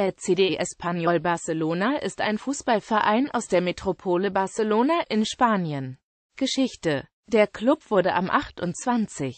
El CD Español Barcelona ist ein Fußballverein aus der Metropole Barcelona in Spanien. Geschichte Der Club wurde am 28.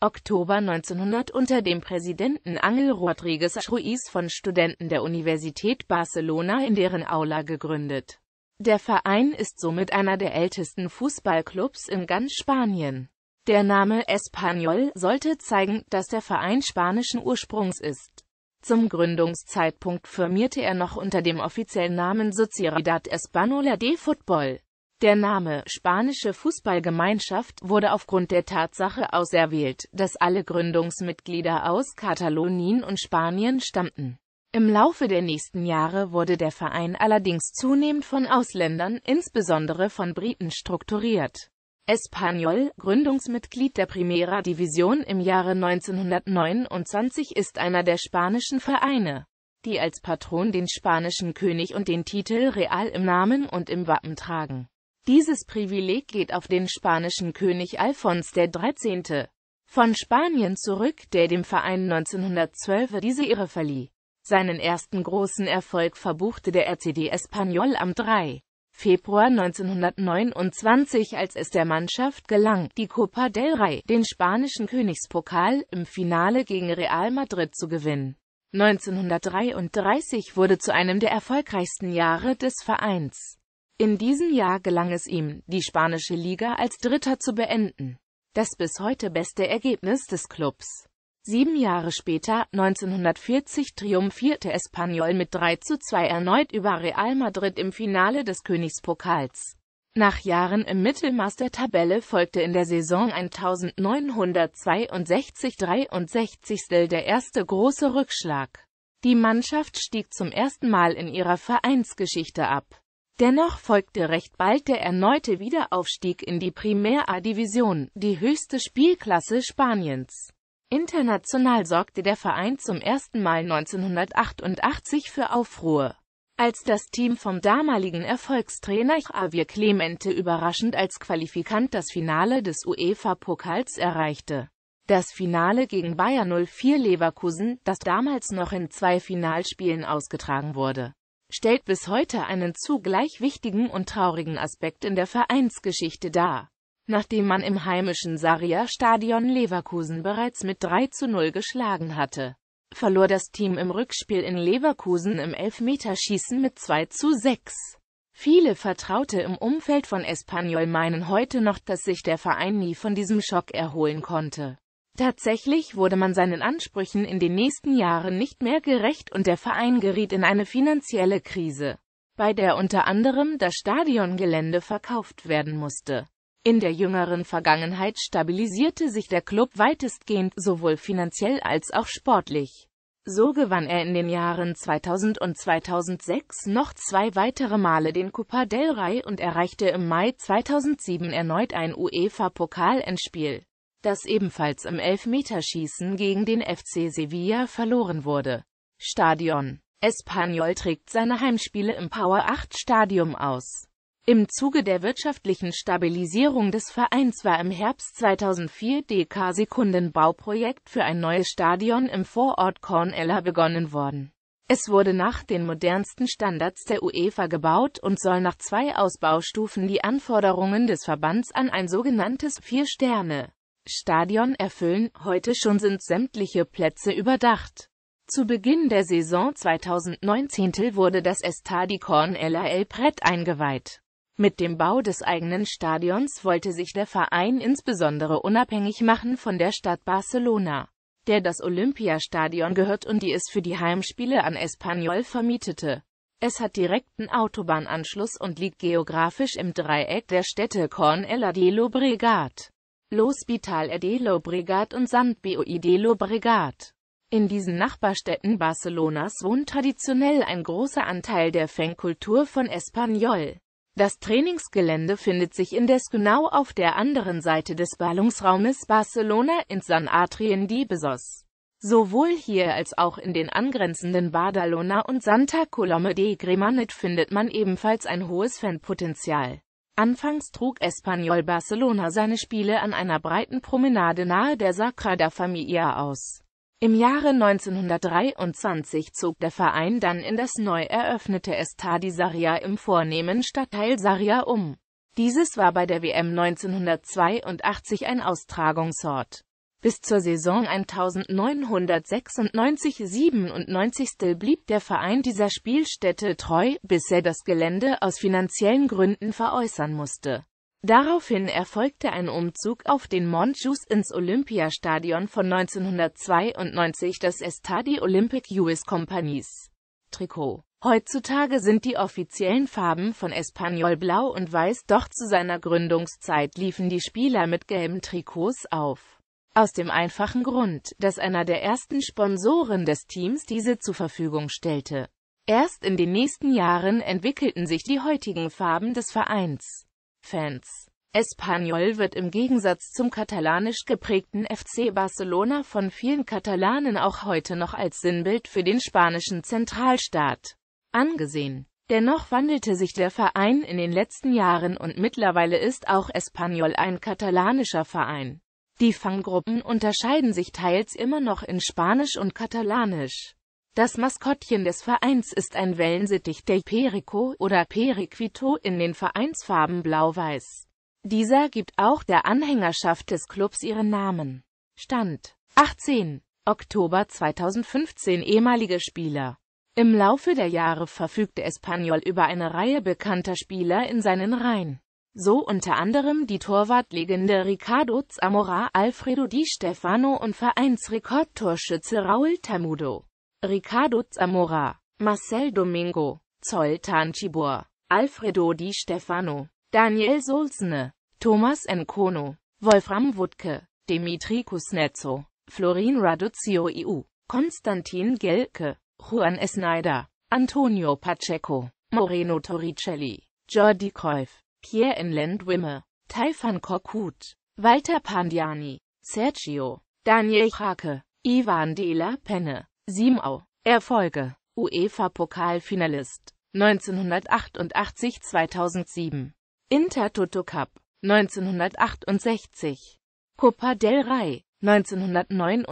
Oktober 1900 unter dem Präsidenten Angel Rodríguez Ruiz von Studenten der Universität Barcelona in deren Aula gegründet. Der Verein ist somit einer der ältesten Fußballclubs in ganz Spanien. Der Name Español sollte zeigen, dass der Verein spanischen Ursprungs ist. Zum Gründungszeitpunkt firmierte er noch unter dem offiziellen Namen Sociedad Española de Fútbol. Der Name Spanische Fußballgemeinschaft wurde aufgrund der Tatsache auserwählt, dass alle Gründungsmitglieder aus Katalonien und Spanien stammten. Im Laufe der nächsten Jahre wurde der Verein allerdings zunehmend von Ausländern, insbesondere von Briten strukturiert Espanyol, Gründungsmitglied der Primera Division im Jahre 1929, ist einer der spanischen Vereine, die als Patron den spanischen König und den Titel Real im Namen und im Wappen tragen. Dieses Privileg geht auf den spanischen König Alfons XIII. von Spanien zurück, der dem Verein 1912 diese Ehre verlieh. Seinen ersten großen Erfolg verbuchte der RCD Espanyol am 3. Februar 1929, als es der Mannschaft gelang, die Copa del Rey, den spanischen Königspokal, im Finale gegen Real Madrid zu gewinnen. 1933 wurde zu einem der erfolgreichsten Jahre des Vereins. In diesem Jahr gelang es ihm, die spanische Liga als Dritter zu beenden. Das bis heute beste Ergebnis des Clubs. Sieben Jahre später, 1940, triumphierte Espanyol mit 3 zu 2 erneut über Real Madrid im Finale des Königspokals. Nach Jahren im Mittelmaß der Tabelle folgte in der Saison 1962-63 der erste große Rückschlag. Die Mannschaft stieg zum ersten Mal in ihrer Vereinsgeschichte ab. Dennoch folgte recht bald der erneute Wiederaufstieg in die Primera Division, die höchste Spielklasse Spaniens. International sorgte der Verein zum ersten Mal 1988 für Aufruhr, als das Team vom damaligen Erfolgstrainer Javier Clemente überraschend als Qualifikant das Finale des UEFA-Pokals erreichte. Das Finale gegen Bayer 04 Leverkusen, das damals noch in zwei Finalspielen ausgetragen wurde, stellt bis heute einen zugleich wichtigen und traurigen Aspekt in der Vereinsgeschichte dar nachdem man im heimischen Saria stadion Leverkusen bereits mit 3 zu 0 geschlagen hatte. Verlor das Team im Rückspiel in Leverkusen im Elfmeterschießen mit 2 zu 6. Viele Vertraute im Umfeld von Espanyol meinen heute noch, dass sich der Verein nie von diesem Schock erholen konnte. Tatsächlich wurde man seinen Ansprüchen in den nächsten Jahren nicht mehr gerecht und der Verein geriet in eine finanzielle Krise, bei der unter anderem das Stadiongelände verkauft werden musste. In der jüngeren Vergangenheit stabilisierte sich der Club weitestgehend, sowohl finanziell als auch sportlich. So gewann er in den Jahren 2000 und 2006 noch zwei weitere Male den Copa del Rey und erreichte im Mai 2007 erneut ein uefa pokalendspiel das ebenfalls im Elfmeterschießen gegen den FC Sevilla verloren wurde. Stadion Espanyol trägt seine Heimspiele im Power 8 Stadium aus. Im Zuge der wirtschaftlichen Stabilisierung des Vereins war im Herbst 2004 DK Sekundenbauprojekt für ein neues Stadion im Vorort Cornella begonnen worden. Es wurde nach den modernsten Standards der UEFA gebaut und soll nach zwei Ausbaustufen die Anforderungen des Verbands an ein sogenanntes Vier-Sterne-Stadion erfüllen, heute schon sind sämtliche Plätze überdacht. Zu Beginn der Saison 2019 wurde das Estadi Cornella El Pret eingeweiht. Mit dem Bau des eigenen Stadions wollte sich der Verein insbesondere unabhängig machen von der Stadt Barcelona, der das Olympiastadion gehört und die es für die Heimspiele an Espanyol vermietete. Es hat direkten Autobahnanschluss und liegt geografisch im Dreieck der Städte Cornellà de Llobregat, L'Hospital de Llobregat und Sant Boi de Llobregat. In diesen Nachbarstädten Barcelonas wohnt traditionell ein großer Anteil der Fankultur von Espanyol. Das Trainingsgelände findet sich indes genau auf der anderen Seite des Ballungsraumes Barcelona in San Adrien di Besos. Sowohl hier als auch in den angrenzenden Badalona und Santa Coloma de Gremanet findet man ebenfalls ein hohes Fanpotenzial. Anfangs trug Espanyol Barcelona seine Spiele an einer breiten Promenade nahe der Sagrada Familia aus. Im Jahre 1923 zog der Verein dann in das neu eröffnete Estadi Saria im vornehmen Stadtteil Saria um. Dieses war bei der WM 1982 ein Austragungsort. Bis zur Saison 1996-97 blieb der Verein dieser Spielstätte treu, bis er das Gelände aus finanziellen Gründen veräußern musste. Daraufhin erfolgte ein Umzug auf den Montjuice ins Olympiastadion von 1992, das Estadi Olympic US Companies Trikot. Heutzutage sind die offiziellen Farben von Espanyol blau und weiß, doch zu seiner Gründungszeit liefen die Spieler mit gelben Trikots auf. Aus dem einfachen Grund, dass einer der ersten Sponsoren des Teams diese zur Verfügung stellte. Erst in den nächsten Jahren entwickelten sich die heutigen Farben des Vereins. Fans. Espanyol wird im Gegensatz zum katalanisch geprägten FC Barcelona von vielen Katalanen auch heute noch als Sinnbild für den spanischen Zentralstaat angesehen. Dennoch wandelte sich der Verein in den letzten Jahren und mittlerweile ist auch Espanyol ein katalanischer Verein. Die Fanggruppen unterscheiden sich teils immer noch in Spanisch und Katalanisch. Das Maskottchen des Vereins ist ein Wellensittich der Perico oder Periquito in den Vereinsfarben Blau-Weiß. Dieser gibt auch der Anhängerschaft des Clubs ihren Namen. Stand 18. Oktober 2015 ehemalige Spieler Im Laufe der Jahre verfügte Espanyol über eine Reihe bekannter Spieler in seinen Reihen. So unter anderem die Torwartlegende Ricardo Zamora, Alfredo Di Stefano und Vereinsrekordtorschütze Raul Tamudo. Ricardo Zamora, Marcel Domingo, Zoltan Chibor, Alfredo Di Stefano, Daniel Solzne, Thomas Nkono, Wolfram Wutke, Dimitri Kuznetzo, Florin Raduzio IU, Konstantin Gelke, Juan Esneider, Antonio Pacheco, Moreno Torricelli, Jordi Cruyff, Pierre Inland Wimme, Taifan Korkut, Walter Pandiani, Sergio, Daniel Hake, Ivan de la Penne, Simau. Erfolge UEFA-Pokalfinalist 1988-2007 Intertoto Cup 1968 Copa del Rey 1929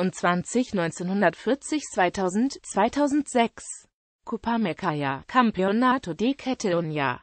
1940 2000 2006 Copa Mecaia Campeonato di Catalunya